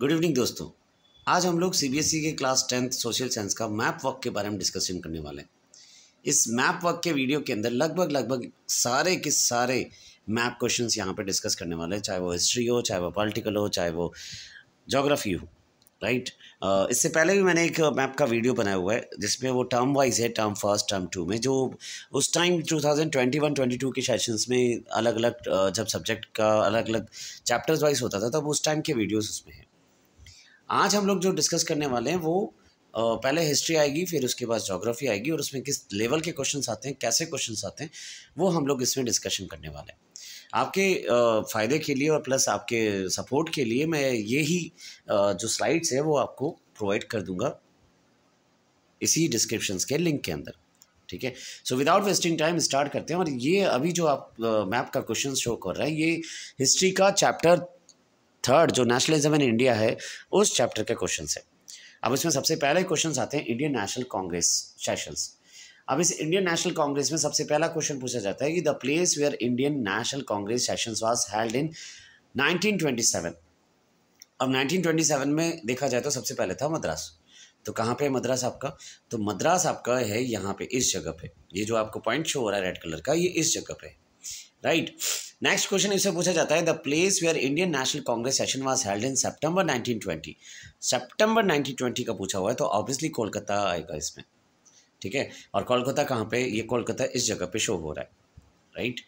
Good evening दोस्तों आज हम लोग सीबीएसई e के क्लास टेंथ सोशल साइंस का मैप वर्क के बारे में डिस्कशन करने वाले हैं इस मैप वर्क के वीडियो के अंदर लगभग लगभग सारे के सारे मैप क्वेश्चंस यहाँ पे डिस्कस करने वाले हैं चाहे वो हिस्ट्री हो चाहे वो पॉलिटिकल हो चाहे वो जोग्राफी हो राइट इससे पहले भी मैंने एक मैप का वीडियो बनाया हुआ है जिसमें वो टर्म वाइज है टर्म फर्स्ट टर्म टू में जो उस टाइम 2021 22 के सेशंस में अलग अलग जब सब्जेक्ट का अलग अलग चैप्टर्स वाइज होता था तब उस टाइम के वीडियोस उसमें हैं आज हम लोग जो डिस्कस करने वाले हैं वो पहले हिस्ट्री आएगी फिर उसके बाद जोग्राफी आएगी और उसमें किस लेवल के क्वेश्चन आते हैं कैसे क्वेश्चन आते हैं वो हम लोग इसमें डिस्कशन करने वाले हैं आपके फ़ायदे के लिए और प्लस आपके सपोर्ट के लिए मैं ये ही जो स्लाइड्स है वो आपको प्रोवाइड कर दूंगा इसी डिस्क्रिप्शन के लिंक के अंदर ठीक है so without wasting time start करते हैं और ये अभी जो आप मैप का क्वेश्चन शो कर रहे हैं ये हिस्ट्री का चैप्टर थर्ड जो नेशनलिज्म इन इंडिया है उस चैप्टर के क्वेश्चन है अब इसमें सबसे पहले क्वेश्चन आते हैं इंडियन नेशनल कांग्रेस सेशंस अब इस इंडियन नेशनल कांग्रेस में सबसे पहला क्वेश्चन पूछा जाता है कि the place where Indian National Congress sessions was held in 1927 अब 1927 में देखा जाए तो सबसे पहले था मद्रास तो कहाँ पे है मद्रास आपका तो मद्रास आपका है यहाँ पे इस जगह पे ये जो आपको पॉइंट शो हो रहा है रेड कलर का ये इस जगह पे है राइट नेक्स्ट क्वेश्चन इसे पूछा जाता है the place where Indian National Congress session was held in September 1920 September 1920 का पूछा हुआ है तो ऑब्वियसली कोलकाता आएगा इसमें ठीक है और कोलकाता कहाँ पे ये कोलकाता इस जगह पे शो हो रहा है राइट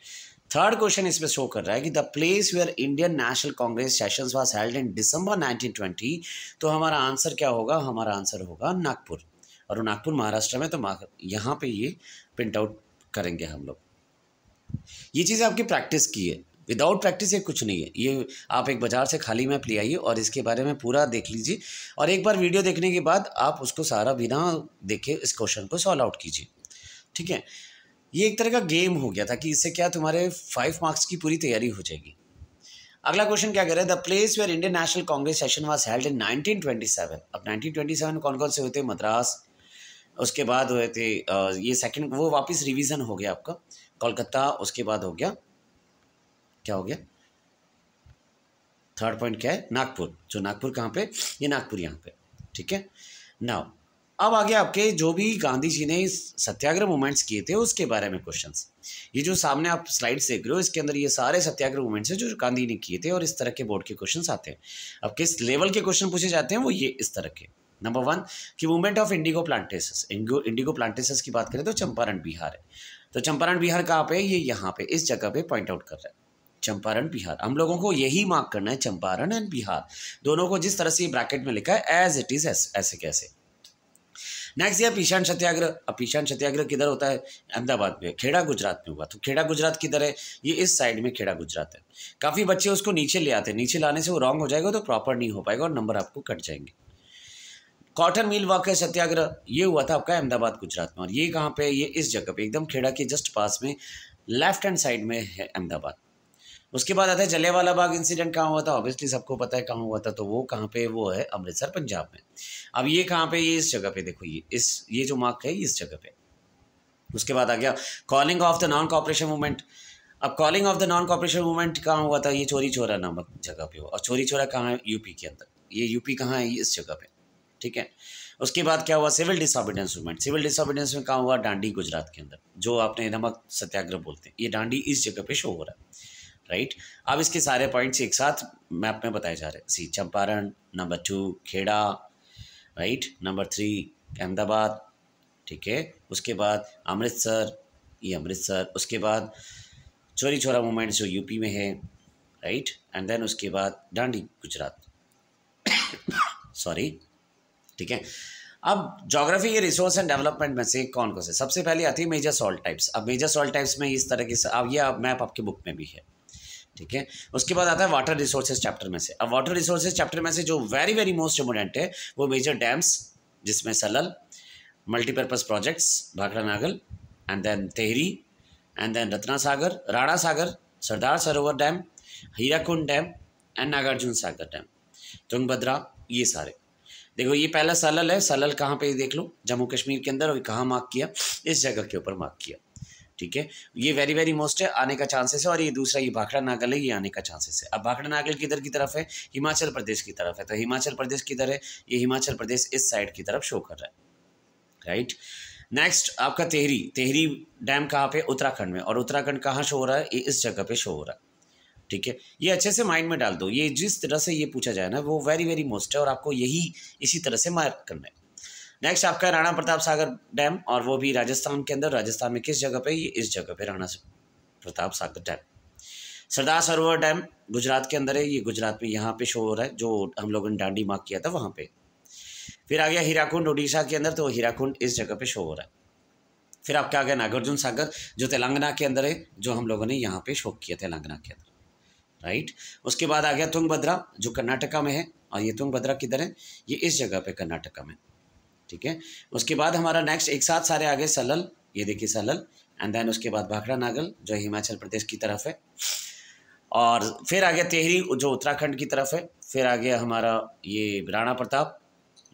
थर्ड क्वेश्चन इसमें शो कर रहा है कि the place where Indian National Congress session was held in December nineteen तो हमारा आंसर क्या होगा हमारा आंसर होगा नागपुर और नागपुर महाराष्ट्र में तो यहाँ पर ये प्रिंट आउट करेंगे हम लोग ये चीज़ आपकी प्रैक्टिस की है विदाउट प्रैक्टिस ये कुछ नहीं है ये आप एक बाज़ार से खाली मैप ले आइए और इसके बारे में पूरा देख लीजिए और एक बार वीडियो देखने के बाद आप उसको सारा बिना देखे इस क्वेश्चन को सॉल्व आउट कीजिए ठीक है ये एक तरह का गेम हो गया था कि इससे क्या तुम्हारे फाइव मार्क्स की पूरी तैयारी हो जाएगी अगला क्वेश्चन क्या करे the place where Indian National Congress session was held in nineteen twenty seven अब नाइनटीन ट्वेंटी सेवन कौन कौन से हुए थे मद्रास उसके बाद हुए थे ये सेकंड वो वापस रिवीजन हो गया आपका कोलकाता उसके बाद हो गया क्या हो गया थर्ड पॉइंट क्या है नागपुर जो नागपुर कहाँ पे ये नागपुर यहाँ पे ठीक है नाउ अब आगे आपके जो भी गांधी जी ने सत्याग्रह मूवमेंट्स किए थे उसके बारे में क्वेश्चन ये जो सामने आप स्लाइड्स देख रहे हो इसके अंदर ये सारे सत्याग्रह मूवमेंट्स हैं जो गांधी ने किए थे और इस तरह के बोर्ड के क्वेश्चन आते हैं अब किस लेवल के क्वेश्चन पूछे जाते हैं वो ये इस तरह के नंबर वन कि movement of indigo planters indigo planters की बात करें तो चंपारण बिहार है तो चंपारण बिहार कहाँ पे ये यहाँ पे इस जगह पे पॉइंट आउट कर रहा है चंपारण बिहार हम लोगों को यही मार्क करना है चंपारण एंड बिहार दोनों को जिस तरह से ब्रैकेट में लिखा है एज इट इज ऐसे कैसे नेक्स्ट ये पीशान सत्याग्रह अब पीशान सत्याग्रह किधर होता है अहमदाबाद में खेड़ा गुजरात में हुआ तो खेड़ा गुजरात किधर है ये इस साइड में खेड़ा गुजरात है काफ़ी बच्चे उसको नीचे ले आते हैं नीचे लाने से वो रॉन्ग हो जाएगा तो प्रॉपर नहीं हो पाएगा और नंबर आपको कट जाएंगे कॉटन मिल वाक़ सत्याग्रह ये हुआ था आपका अहमदाबाद गुजरात में और ये कहाँ पे ये इस जगह पे एकदम खेड़ा के जस्ट पास में लेफ्ट हैंड साइड में है अहमदाबाद उसके बाद आता है जलेवाला बाग इंसिडेंट कहाँ हुआ था ऑब्वियसली सबको पता है कहाँ हुआ था तो वो कहाँ पे वो है अमृतसर पंजाब में अब ये कहाँ पे ये इस जगह पे देखो ये इस ये जो मार्क है इस जगह पे उसके बाद आ गया calling of the non cooperation movement अब calling of the non cooperation movement कहाँ हुआ था ये चोरी चोरा नामक जगह पे हुआ और चोरी चोरा कहाँ है यूपी के अंदर ये यूपी कहाँ है इस जगह पे ठीक है उसके बाद क्या हुआ civil disobedience movement civil disobedience में कहाँ हुआ डांडी गुजरात के अंदर जो आपने नमक सत्याग्रह बोलते हैं ये डांडी इस जगह पे शो हो रहा है राइट अब इसके सारे पॉइंट्स एक साथ मैप में बताए जा रहे हैं सी Champaran number two Kheda right number three Ahmedabad ठीक है उसके बाद अमृतसर ये अमृतसर उसके बाद चोरी चोरा मूवमेंट जो यूपी में है राइट एंड देन उसके बाद डांडी गुजरात सॉरी ठीक है अब जोग्राफी के रिसोर्स एंड डेवलपमेंट में से कौन कौन से सबसे पहले आती है मेजर सॉल्ट टाइप्स अब मेजर सॉल्ट टाइप्स में इस तरह की अब यह मैप आपकी बुक में भी है ठीक है उसके बाद आता है वाटर रिसोर्सेज चैप्टर में से अब वाटर रिसोर्सेज चैप्टर में से जो वेरी वेरी मोस्ट इम्पोर्टेंट है वो मेजर डैम्स जिसमें Salal multipurpose projects Bhakra Nangal and then Tehri and then Ratna Sagar Rana Sagar Sardar Sarovar dam Hirakud dam and Nagarjuna Sagar dam Tungabhadra ये सारे देखो ये पहला सलल है सलल कहाँ पे देख लो जम्मू कश्मीर के अंदर और कहाँ मार्क किया इस जगह के ऊपर मार्क किया ठीक है ये वेरी वेरी मोस्ट है आने का चांसेस है और ये दूसरा ये भाखड़ा नागल है ये आने का चांसेस है अब भाखड़ा नागल किधर की तरफ है हिमाचल प्रदेश की तरफ है तो हिमाचल प्रदेश किधर है ये हिमाचल प्रदेश इस साइड की तरफ शो कर रहा है राइट नेक्स्ट आपका तेहरी तेहरी डैम कहाँ पे उत्तराखंड में और उत्तराखंड कहाँ शो हो रहा है ये इस जगह पे शो हो रहा है ठीक है ये अच्छे से माइंड में डाल दो ये जिस तरह से ये पूछा जाए ना वो वेरी वेरी मोस्ट है और आपको यही इसी तरह से मार्क करना है नेक्स्ट आपका राणा प्रताप सागर डैम और वो भी राजस्थान के अंदर राजस्थान में किस जगह पे ये इस जगह पे राणा प्रताप सागर डैम सरदार सरोवर डैम गुजरात के अंदर है ये गुजरात में यहाँ पे शो हो रहा है जो हम लोगों ने डांडी मार्क किया था वहाँ पे फिर आ गया हीराकुंड उड़ीसा के अंदर तो हीराकुंड इस जगह पे शो हो रहा है फिर आपका आ गया नागार्जुन सागर जो तेलंगाना के अंदर है जो हम लोगों ने यहाँ पे शो किया तेलंगाना के अंदर राइट उसके बाद आ गया तुंगभद्रा जो कर्नाटका में है और हाँ, ये तुंगभद्रा किधर है ये इस जगह पे कर्नाटका में ठीक है उसके बाद हमारा नेक्स्ट एक साथ सारे आ गए सलल ये देखिए सलल एंड देन उसके बाद भाखड़ा नागल जो हिमाचल प्रदेश की तरफ है और फिर आ गया तेहरी जो उत्तराखंड की तरफ है फिर आ गया हमारा ये राणा प्रताप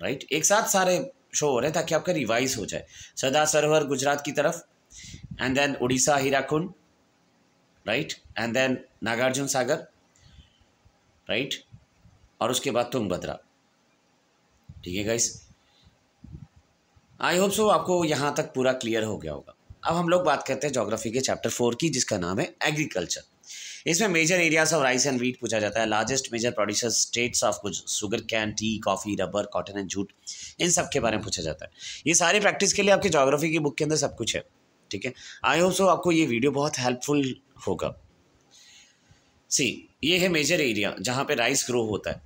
राइट एक साथ सारे शो हो रहे हैं ताकि आपका रिवाइज हो जाए सदा सरोवर गुजरात की तरफ and then Orissa Hirakud right and then Nagarjuna Sagar right और उसके बाद तुंगभद्रा ठीक है गाइस आई होप सो आपको यहाँ तक पूरा क्लियर हो गया होगा अब हम लोग बात करते हैं जोग्राफी के चैप्टर फोर की जिसका नाम है एग्रीकल्चर इसमें major areas of rice and wheat पूछा जाता है largest major producer states of कुछ sugarcane tea coffee rubber cotton and jute इन सब के बारे में पूछा जाता है ये सारी प्रैक्टिस के लिए आपकी जोग्राफी की बुक के अंदर सब कुछ है ठीक है आई होप सो आपको ये वीडियो बहुत हेल्पफुल होगा सी ये है मेजर एरिया जहाँ पे राइस ग्रो होता है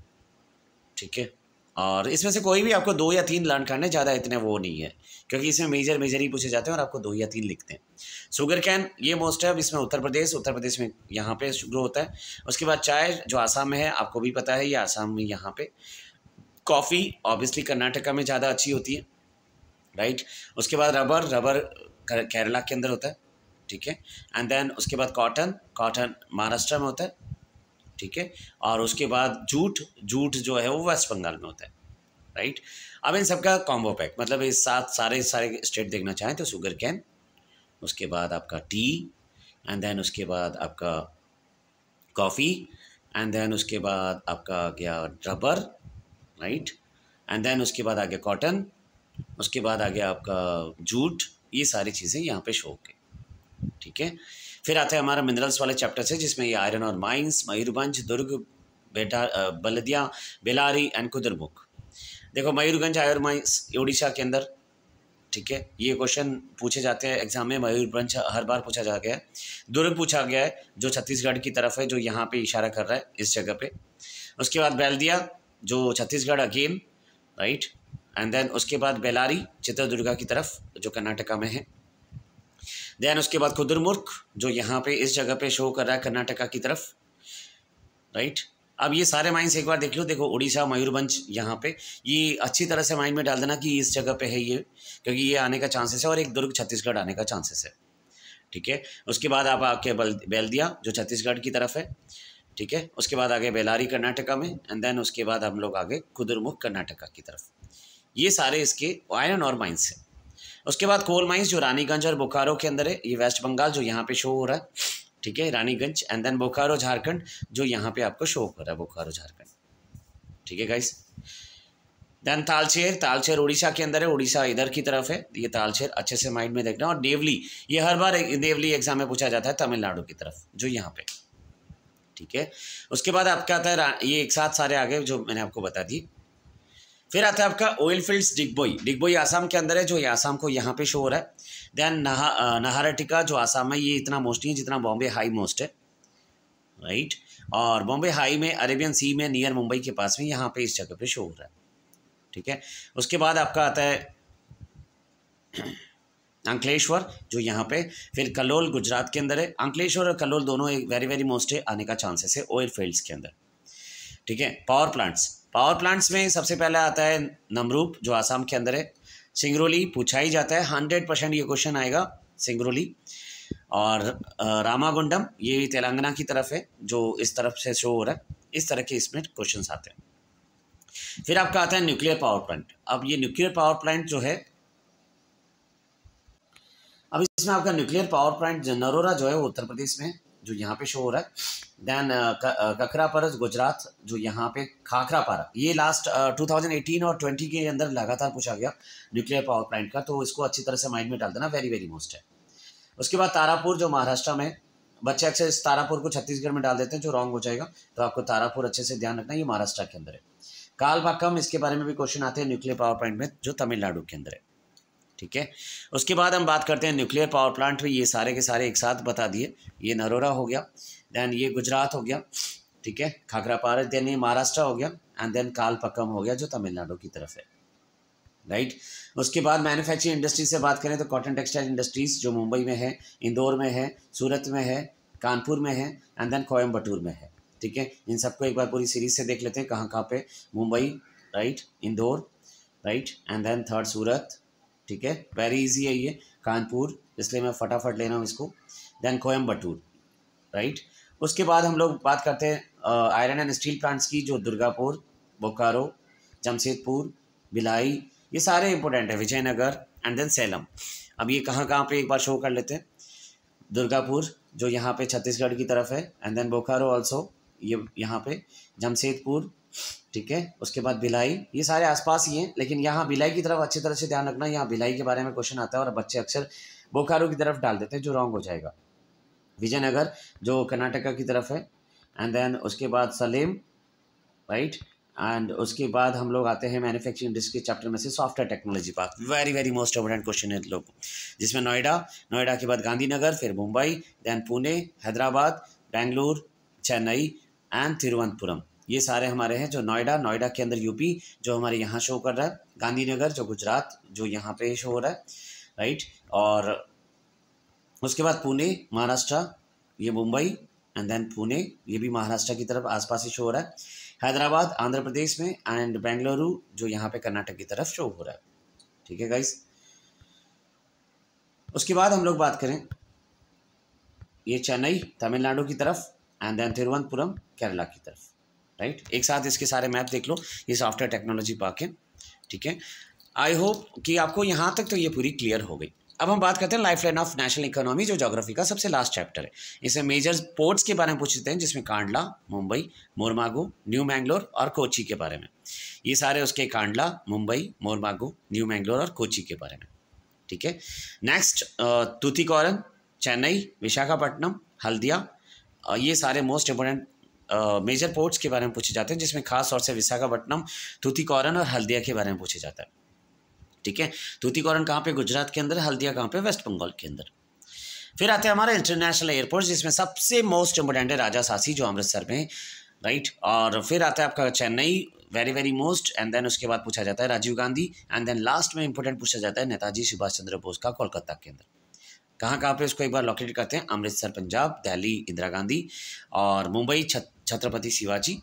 ठीक है और इसमें से कोई भी आपको दो या तीन लर्न करने ज़्यादा इतने वो नहीं है क्योंकि इसमें मेजर मेजर ही पूछे जाते हैं और आपको दो या तीन लिखते हैं शुगर कैन ये मोस्ट है इसमें उत्तर प्रदेश उत्तर प्रदेश में यहाँ पे ग्रो होता है उसके बाद चाय जो आसाम में है आपको भी पता है ये आसाम में यहाँ पे कॉफ़ी ऑब्वियसली कर्नाटका में ज़्यादा अच्छी होती है राइट उसके बाद रबर रबर केरला के अंदर होता है ठीक है एंड देन उसके बाद कॉटन कॉटन महाराष्ट्र में होता है ठीक है और उसके बाद जूट जूट जो है वो वेस्ट बंगाल में होता है राइट अब इन सबका कॉम्बो पैक मतलब इस साथ सारे सारे स्टेट देखना चाहें तो शुगर कैन उसके बाद आपका टी एंड देन उसके बाद आपका कॉफ़ी एंड देन उसके बाद आपका गया रबर राइट एंड देन उसके बाद आ गया कॉटन उसके बाद आ गया आपका जूट ये सारी चीज़ें यहाँ पे शो होंगे ठीक है फिर आता है हमारा मिनरल्स वाले चैप्टर से जिसमें ये आयरन और माइंस मयूरभंज दुर्ग बेटा बलदिया बेलारी एंड कुदरमुख देखो मयूरगंज आयर माइंस उड़ीसा के अंदर ठीक है ये क्वेश्चन पूछे जाते हैं एग्जाम में मयूरभंज हर बार पूछा जा गया है दुर्ग पूछा गया है जो छत्तीसगढ़ की तरफ है जो यहाँ पे इशारा कर रहा है इस जगह पे उसके बाद बैल दिया जो Chhattisgarh again right and then उसके बाद बेलारी चित्रदुर्गा की तरफ जो कर्नाटका में है देन उसके बाद खुदरमुर्ख जो यहाँ पे इस जगह पे शो कर रहा है कर्नाटका की तरफ राइट अब ये सारे माइंस एक बार देख लो देखो उड़ीसा मयूरभंज यहाँ पे ये अच्छी तरह से माइंड में डाल देना कि इस जगह पे है ये क्योंकि ये आने का चांसेस है और एक दुर्ग छत्तीसगढ़ आने का चांसेस है ठीक है उसके बाद आप आके बल बेल्दिया जो छत्तीसगढ़ की तरफ है ठीक है उसके बाद आगे बेलारी कर्नाटका में एंड देन उसके बाद हम लोग आगे खुदरमुख कर्नाटका की तरफ ये सारे इसके आयरन और माइंस हैं उसके बाद कोल माइंस जो रानीगंज और बोकारो के अंदर है ये वेस्ट बंगाल जो यहाँ पे शो हो रहा है ठीक है रानीगंज एंड देन बोकारो झारखंड जो यहाँ पे आपको शो हो रहा है बोकारो झारखंड ठीक है गाइस देन तालचेर तालचेर उड़ीसा के अंदर है उड़ीसा इधर की तरफ है ये तालचेर अच्छे से माइंड में देखना और देवली ये हर बार देवली एग्जाम में पूछा जाता है तमिलनाडु की तरफ जो यहाँ पे ठीक है उसके बाद आपका आता है ये एक साथ सारे आगे जो मैंने आपको बता दी फिर आता है आपका ऑयल फील्ड्स डिगबोई डिगबोई आसाम के अंदर है जो ये आसाम को यहाँ पे शो हो रहा है देन नहा नहारटिका जो आसाम है ये इतना मोस्ट नहीं है जितना बॉम्बे हाई मोस्ट है राइट और बॉम्बे हाई में अरेबियन सी में नियर मुंबई के पास में यहाँ पे इस जगह पे शो हो रहा है ठीक है उसके बाद आपका आता है अंकलेश्वर जो यहाँ पे फिर कलोल गुजरात के अंदर है अंकलेश्वर और कलोल दोनों एक वेरी वेरी मोस्ट है आने का चांसेस है ऑयल फील्ड्स के अंदर ठीक है पावर प्लांट्स पावर प्लांट्स में सबसे पहला आता है नमरूप जो आसाम के अंदर है सिंगरौली पूछा ही जाता है हंड्रेड परसेंट ये क्वेश्चन आएगा सिंगरौली और रामागुंडम ये तेलंगाना की तरफ है जो इस तरफ से शो हो रहा है इस तरह के इसमें क्वेश्चन आते हैं फिर आपका आता है न्यूक्लियर पावर प्लांट अब ये न्यूक्लियर पावर प्लांट जो है अब इसमें आपका न्यूक्लियर पावर प्लांट नरोरा जो है वो उत्तर प्रदेश में जो यहाँ पे शो हो रहा है देन uh, uh, ककरा परस गुजरात जो यहाँ पे खाखरा पारा ये लास्ट uh, 2018 और 20 के अंदर लगातार पूछा गया न्यूक्लियर पावर प्लांट का तो इसको अच्छी तरह से माइंड में डाल देना वेरी वेरी मोस्ट है उसके बाद तारापुर जो महाराष्ट्र में बच्चे अच्छे इस तारापुर को छत्तीसगढ़ में डाल देते हैं जो रॉन्ग हो जाएगा तो आपको तारापुर अच्छे से ध्यान रखना ये महाराष्ट्र के अंदर है कालबाकम इसके बारे में भी क्वेश्चन आते हैं न्यूक्लियर पावर प्लांट में जो तमिलनाडु के अंदर है ठीक है उसके बाद हम बात करते हैं न्यूक्लियर पावर प्लांट भी ये सारे के सारे एक साथ बता दिए ये नरोरा हो गया देन ये गुजरात हो गया ठीक है खाखरा पार देन ये महाराष्ट्र हो गया एंड देन कालपक्कम हो गया जो तमिलनाडु की तरफ है राइट उसके बाद मैन्युफैक्चरिंग इंडस्ट्री से बात करें तो कॉटन टेक्सटाइल इंडस्ट्रीज जो मुंबई में है इंदौर में है सूरत में है कानपुर में है एंड देन कोयम्बटूर में है ठीक है इन सबको एक बार पूरी सीरीज से देख लेते हैं कहाँ कहाँ पे Mumbai right Indore right and then third Surat ठीक है वेरी इजी है ये कानपुर इसलिए मैं फटाफट ले रहा हूँ इसको देन कोयम्बटूर राइट उसके बाद हम लोग बात करते हैं आयरन एंड स्टील प्लांट्स की जो दुर्गापुर बोकारो जमशेदपुर भिलाई ये सारे इंपॉर्टेंट है विजयनगर एंड देन सेलम अब ये कहाँ कहाँ पे एक बार शो कर लेते हैं दुर्गापुर जो यहाँ पे छत्तीसगढ़ की तरफ है एंड देन बोकारो ऑल्सो ये यहाँ पे जमशेदपुर ठीक है उसके बाद भिलाई ये सारे आसपास ही हैं लेकिन यहाँ भिलाई की तरफ अच्छी तरह से ध्यान रखना यहाँ भिलाई के बारे में क्वेश्चन आता है और बच्चे अक्सर बोकारो की तरफ डाल देते हैं जो रॉन्ग हो जाएगा विजयनगर जो कर्नाटका की तरफ है एंड देन उसके बाद सलेम राइट एंड उसके बाद हम लोग आते हैं मैन्युफैक्चरिंग इंडस्ट्री के चैप्टर में से software technology park very very most important question है लोग जिसमें नोएडा नोएडा के बाद गांधीनगर फिर मुंबई देन पुणे हैदराबाद बेंगलुरु चेन्नई एंड तिरुवनंतपुरम ये सारे हमारे हैं जो नोएडा नोएडा के अंदर यूपी जो हमारे यहाँ शो कर रहा है गांधीनगर जो गुजरात जो यहाँ पे शो हो रहा है राइट और उसके बाद पुणे महाराष्ट्र ये मुंबई एंड देन पुणे ये भी महाराष्ट्र की तरफ आसपास ही शो हो रहा है हैदराबाद आंध्र प्रदेश में एंड बेंगलुरु जो यहाँ पे कर्नाटक की तरफ शो हो रहा है ठीक है गाइस उसके बाद हम लोग बात करें ये चेन्नई तमिलनाडु की तरफ एंड देन तिरुवनंतपुरम केरला की तरफ राइट right? एक साथ इसके सारे मैप देख लो ये सॉफ्टवेयर टेक्नोलॉजी पार्क है ठीक है आई होप कि आपको यहाँ तक तो ये पूरी क्लियर हो गई अब हम बात करते हैं life line of national economy जो जोग्राफी का सबसे लास्ट चैप्टर है इसे मेजर पोर्ट्स के बारे में पूछते हैं जिसमें कांडला मुंबई मोरमागो न्यू मैंगलोर और कोची के बारे में ये सारे उसके कांडला मुंबई मोरमागो न्यू मैंगलोर और कोची के बारे में ठीक है नेक्स्ट तुतीकोरन चेन्नई विशाखापट्टनम हल्दिया ये सारे मोस्ट इम्पोर्टेंट मेजर पोर्ट्स के बारे में पूछे जाते हैं जिसमें खास तौर से विशाखापट्टनम तुतीकौरन और हल्दिया के बारे में पूछा जाता है ठीक है तुतीकौरन कहाँ पे गुजरात के अंदर हल्दिया कहाँ पे वेस्ट बंगाल के अंदर फिर आते हैं हमारा इंटरनेशनल एयरपोर्ट जिसमें सबसे मोस्ट इम्पोर्टेंट है राजा सासी जो अमृतसर में राइट और फिर आता है आपका Chennai very very most and then उसके बाद पूछा जाता है Rajiv Gandhi and then last में इंपॉर्टेंट पूछा जाता है नेताजी सुभाष चंद्र बोस का कोलकाता के अंदर कहाँ कहाँ पे उसको एक बार लोकेट करते हैं अमृतसर पंजाब दिल्ली इंदिरा गांधी और मुंबई छत्रपति शिवाजी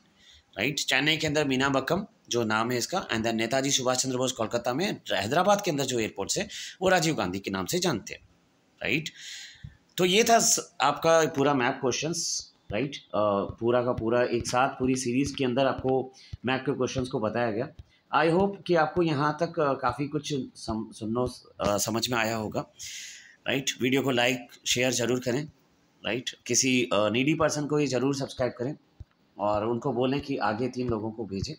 राइट चेन्नई के अंदर मीना बक्कम जो नाम है इसका एंड देन नेताजी सुभाष चंद्र बोस कोलकाता में हैदराबाद के अंदर जो एयरपोर्ट है वो राजीव गांधी के नाम से जानते हैं राइट तो ये था आपका पूरा मैप क्वेश्चन राइट पूरा का पूरा एक साथ पूरी सीरीज़ के अंदर आपको मैप के क्वेश्चन को बताया गया आई होप कि आपको यहाँ तक काफ़ी कुछ सम, सुनो समझ में आया होगा राइट वीडियो को लाइक शेयर ज़रूर करें राइट किसी नीडी पर्सन को ये ज़रूर सब्सक्राइब करें और उनको बोलें कि आगे तीन लोगों को भेजें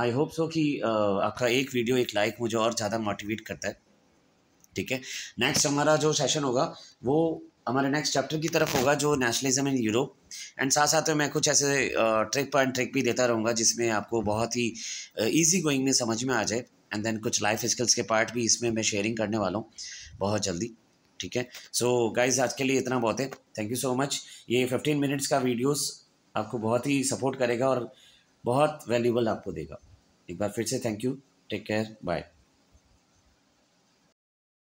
आई होप सो कि आपका एक वीडियो एक लाइक मुझे और ज़्यादा मोटिवेट करता है ठीक है नेक्स्ट हमारा जो सेशन होगा वो हमारे नेक्स्ट चैप्टर की तरफ होगा जो नेशनलिज्म इन यूरोप एंड साथ साथ में मैं कुछ ऐसे ट्रिक पॉइंट ट्रिक भी देता रहूँगा जिसमें आपको बहुत ही ईजी गोइंग में समझ में आ जाए एंड देन कुछ लाइफ स्किल्स के पार्ट भी इसमें मैं शेयरिंग करने वाला हूँ बहुत जल्दी ठीक है सो गाइज आज के लिए इतना बहुत है थैंक यू सो मच ये फिफ्टीन मिनट्स का वीडियोस आपको बहुत ही सपोर्ट करेगा और बहुत वैल्यूबल आपको देगा एक बार फिर से thank you take care bye